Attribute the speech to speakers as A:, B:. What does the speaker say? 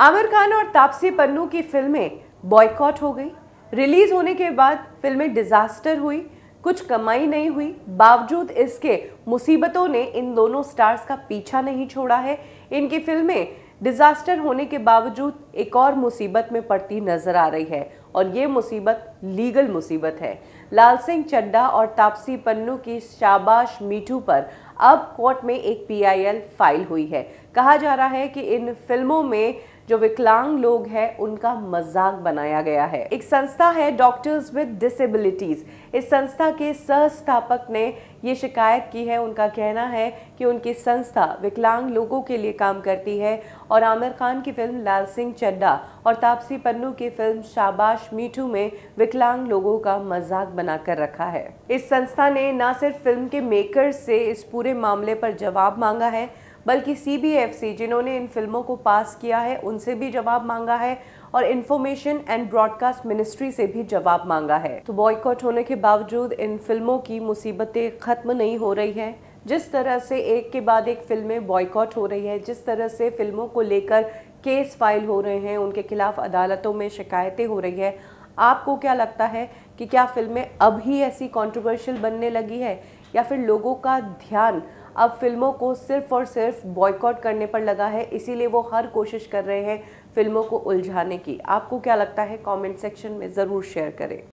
A: आमिर खान और तापसी पन्नू की फिल्में बॉयकॉट हो गई रिलीज होने के बाद फिल्में डिजास्टर हुई कुछ कमाई नहीं हुई बावजूद इसके मुसीबतों ने इन दोनों स्टार्स का पीछा नहीं छोड़ा है इनकी फिल्में डिजास्टर होने के बावजूद एक और मुसीबत में पड़ती नजर आ रही है और ये मुसीबत लीगल मुसीबत है लाल सिंह चड्डा और तापसी पन्नू की शाबाश मीठू पर अब कोर्ट में एक पीआईएल फाइल हुई है कहा जा रहा है कि इन फिल्मों में जो विकलांग लोग हैं उनका मजाक बनाया गया है एक संस्था है डॉक्टर्स विद डिसेबिलिटीज इस संस्था के स्थापक ने ये शिकायत की है उनका कहना है कि उनकी संस्था विकलांग लोगों के लिए काम करती है और आमिर खान की फिल्म लाल सिंह चड्डा और तापसी पन्नू की फिल्म शाबाश मीठू में विकलांग लोगों का मजाक बनाकर रखा है इस संस्था ने न सिर्फ फिल्म के मेकर से इस पूरे मामले पर जवाब मांगा है बल्कि सी जिन्होंने इन फिल्मों को पास किया है उनसे भी जवाब मांगा है और इन्फॉर्मेशन एंड ब्रॉडकास्ट मिनिस्ट्री से भी जवाब मांगा है तो बॉयकॉट होने के बावजूद इन फिल्मों की मुसीबतें ख़त्म नहीं हो रही हैं जिस तरह से एक के बाद एक फिल्में बॉयकॉट हो रही है जिस तरह से फिल्मों को लेकर केस फाइल हो रहे हैं उनके खिलाफ अदालतों में शिकायतें हो रही है आपको क्या लगता है कि क्या फिल्में अब ही ऐसी कंट्रोवर्शियल बनने लगी है या फिर लोगों का ध्यान अब फिल्मों को सिर्फ और सिर्फ बॉयकॉट करने पर लगा है इसीलिए वो हर कोशिश कर रहे हैं फिल्मों को उलझाने की आपको क्या लगता है कमेंट सेक्शन में ज़रूर शेयर करें